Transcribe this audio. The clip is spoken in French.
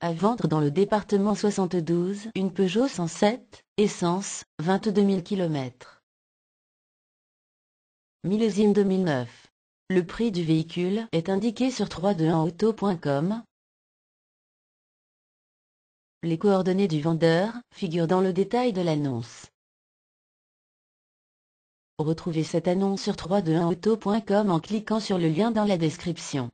À vendre dans le département 72 une Peugeot 107, essence, 22 000 km. Millésime 2009. Le prix du véhicule est indiqué sur 321auto.com. Les coordonnées du vendeur figurent dans le détail de l'annonce. Retrouvez cette annonce sur 321auto.com en cliquant sur le lien dans la description.